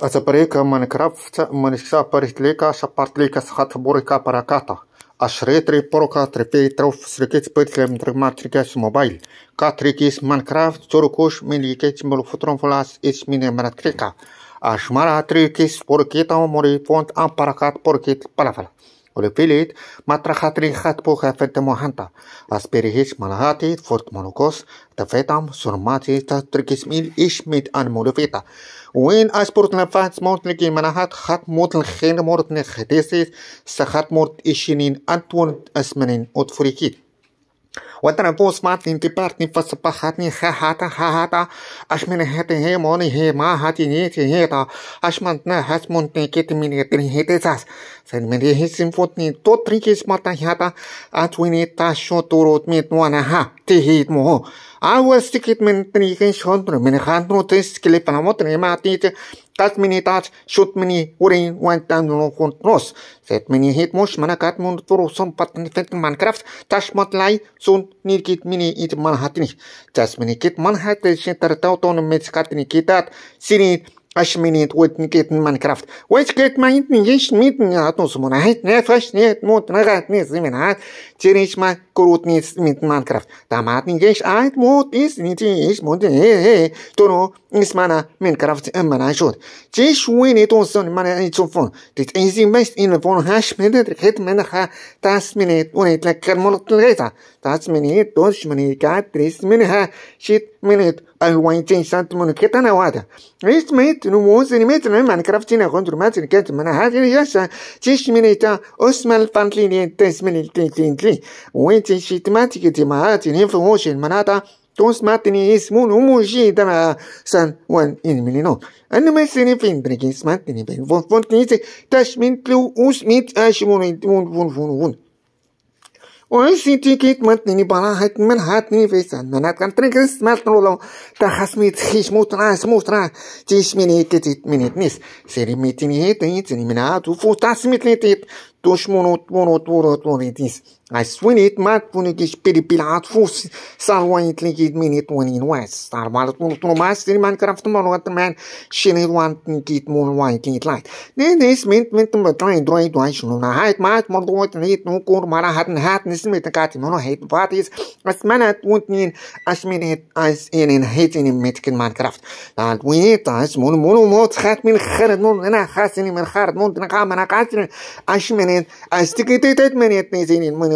Ați apărut că în Minecraft mănânci să apărui tlica și apar tlica să hați bori ca paracata. Aș retri, poroca, trefei, trau, sricheți părțile, îmi trec mai trecheți su mobile. Ca trecheți Minecraft, țorucuș, milicheți, mă luc futron, vă las, ești mine, mă trecheți. Aș mara trecheți, porcheta, omori, font, am paracat, porcheți, parafala. Олепилит, матрахатри хатпуха фентемоханта, аспирихич манахати, форт монокос, تفيتام سرماتي تركسميل إيش ميت أن مولفيتا وين أسبورت نفات موت لكي مناهات خات موت الخين مورت نخديسي سخات مورت إيشينين أنتون أسمنين أتفريكيت وتر بوس مات تنتي بار تنفس بخاتني خا هاتا ها هاتا أشمن هاتي هي موني هي ما هاتي نيتي هيتا أشمن تنا هسمون تنكيت من يتري هيتي ساس سن من يهي سنفوتني تو تريكي سمارتا هاتا أتويني تاشو توروت ميت وانا ها تهيت موهو أول سكت من تنيكي شونتر من خانترو تسكلي بنامو تنيما تنيتي Tazmini-taz, sutmini, urin, uantán, nokon, nos. Szedmini hét most, manakat mond, toró ni fentin Minecraft, sun szun, kit mini itt manhatni. mini kit manhat, és kat ni kitát, sini маш миний дгүйд нэгэд Minecraft. Which get my intention meet me at us mona. Hey, net fresh net mod na gat ni zimen ha. Chirish ma kurut ni meet Minecraft. Da mat ni gesh ait mod is ni ti is mod e e. Tono is mana Minecraft em mana shot. Chish we ni ton son mana ni ton fon. Dit is in best in fon hash me det het mana ha. Das minute unit la kermol tu gesa. Das minute ton shmani gat tres mina ha. Shit minute I will سانت مون من كتنا وادا ريست ميت نو موز نموز نميت نمي من كرافتينا غندر مات نكت من هذه يسا تيش منيتا أسمى الفانتلين ينتس من التين تين وين تيشيت ماتي كتي مهات information مناتا تونس ماتني اسمون وموجي دما سان وان إن ملينون أنا ما سيني فين بريكي سماتني بين فون فون تنيسي تاش من تلو أسميت أشمون مون فون فون فون ونسيتي تمتني براها منهاتني في سن انا كنطريق سمعت نولو تا خصني تخيش موت راس موت راس تيش من هيك تيت من هيتنيس سيري ميتيني هيتني تني من هاتو فو تاسميتني تيت توش مونو تمونو تورو توريتيس ما ماك كيش بيري بيل عاطفوس سالوين تليكي دميني توانين واس صار مال طول طول ماس تيري مان كرافت مال وات مان شيني وان تنكي تمون واين تنكي تلايت ني ني مين مين تم تلاين دراي دراي شنو نهايت ماك مرضوات نيت نكون مرا هات نهات نسميت كاتي منو هيت باتيس اسمانا تون تنين اشمين هيت اس ان هيتني ميتكن مان كرافت لان وينيت اس مون مون موت خات من خرد مون انا خاسيني من خرد مون تنقام انا قاتل اشمين استكيتيت منيت نيزين من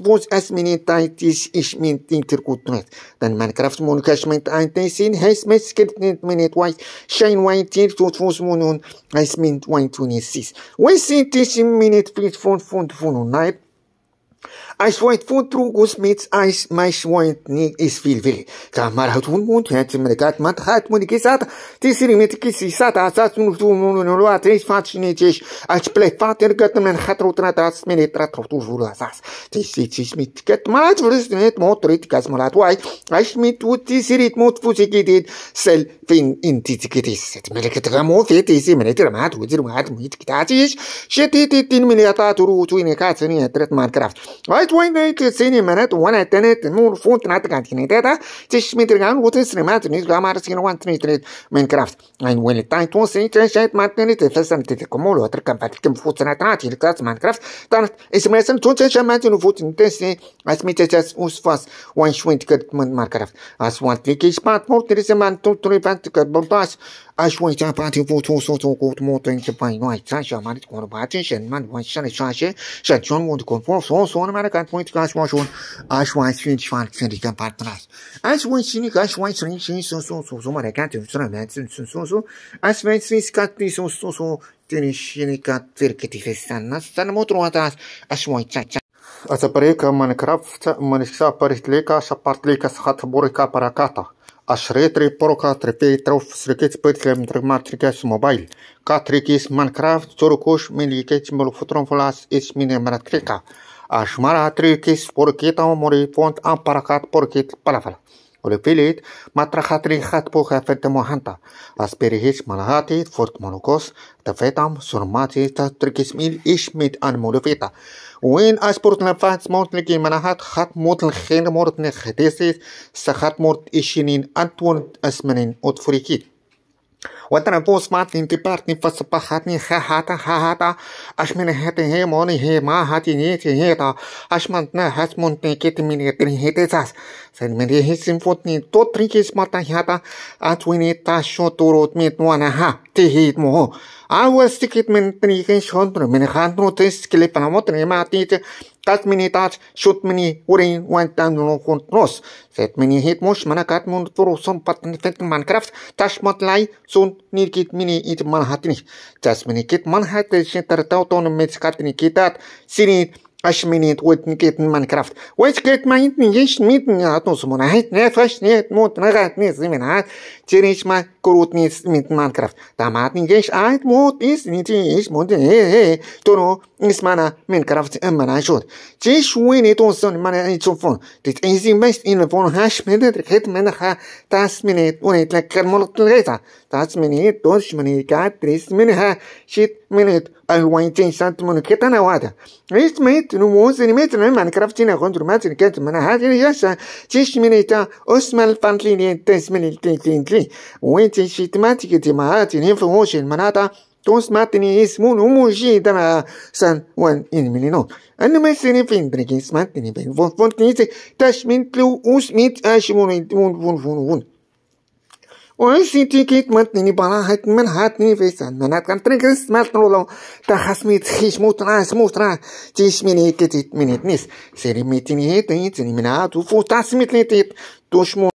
was as many titles ich mint interkutnet. Dan Minecraft mun cashment antesin has met skirtnet minute white shine white tier to was munun as mint 126. When sintish minute platform fund funun night Ich wollt von Trugus mit Eis, ich wollt nicht, ist viel will. Da mal hat un mund, hat mir gat man hat mir gesagt, die sind mit kisi sat, sat nu tu nu nur lu at ich fac nicht ich als plec vater gat man hat rot rotra das mir trat tu jula sas. Das Die sich sich mit gat mal wirst nicht mot rit gas mal hat ei, ich mit du die das rit mot fusi geht sel fin in die geht ist. Mir gat ramo die ist mir nicht ramat, wir ramat mit gat ich. Shit die die mir hat ru tu in kat ni trat man kraft ai when they to see in minute one at tenet nu fund nat kan tine tata ce și mi tregan utre stremat ni la mar sin one three Minecraft. ai when it time to see ce chat mat tenet fesam tete como lo tre kan pat kem fut nat nat il clas Minecraft. Dar es mai tu tot ce mai nu fut nite ai as mi ce as us fas one shwint cât Minecraft. As one click is pat mult trebuie să mă întorc tot pe că boltas. أشوي تاباتي فوتو سوتو قوت موتين تباين واي تاشا مالت كون باتي شن من وان شن شاشة شن شون وند كون فور سو سون مانا كان بوينت كاش واشون أشوي سين شوان سيني كان باتناس أشوي سيني كاشوي سين سين سو سو سو سو مانا كان تنسونا مان سين سو سو سو أشوي سين سكاتني سو سو سو تنشيني كات فيركتي في السنة سنة موترو هتاس أشوي تاشا Атапарека Майнкрафт, Майнкрафт, Паритлека, Шапартлека, Схат, Бурика, Параката. ashreetri poroka trepe trof srikets petlem drma trikes mobile ka trikis minecraft chorkosh min yikets mol fotron flas is mine manatrika ashmara trikis porketa mori font am parakat porket palafala Olepilid, matrahatrin hatpuha fetamohanta, asperihis malahati, fort monokos, tafetam, surmati, tatrikismil ish mit an molofita. وين اسبورت نفات موت لكي مناهات خط موت الخين مورت نخديسيس سخط مورت اشينين انتون اسمنين اوتفريكيت وترى سمعت انت بارتني فصبحتني خاحاتا خاحاتا اشمن هاتي هي موني هي ما هاتي نيتي هيتا اشمنتنا هاسمنتني كيت من يتري هيتي ساس سن من هي سنفوتني تو تريكي سمعتا هاتا اتويني تاشو توروت ميت وانا ها تهيت مو اول سكت من تريكي شونتر من خانترو تسكلي بناموتني ما تيتي Kazminitács, sutmini, urin, uentánuló rossz. Szétmini hét most, mun mond, some szompatni fent Minecraft, soon szun, kit mini itt manhatni. Tasmini kit manhat, és tertauton meccskatni kitat, sini маш миний гуйд нэгэд Minecraft. Which get my intention meet me at us mona. Hey, net fresh net mod na gat ni zimen ha. Chirish ma kurut ni meet Minecraft. Da mat ni gesh ait mod is ni ti is mod e e. Tono is mana Minecraft em mana shot. Chish we ni ton son mana ni ton fon. Dit is in best in fon hash me det het mena ha. Das minute unit la kermol tu gesa. Das minute dos mani gat tres mena ha. Shit minute and one change something من كده أنا واحدة إيش ميت نموز نميت نعم أنا كرافت هنا كنت رمات كنت من هذه يسا تيش منيتا أسمى الفانتلين ينتس من التين تين تين وين تيش تماتي كتي مهات ينفوشن مناتا تونس ماتني يسمون نو موجي دما سان وان إن منينون أنا ما سيني فين بريكين سماتني بين فون فون تنيسي تاش من أوس ميت أشمون مون فون فون فون Oi, senti que manteni balahait Manhattan vesan Manhattan triggers matnolo da hasmit ist mutras mutra tis ist tit minute nis seri ist het in minatu futas mitnetit duschmo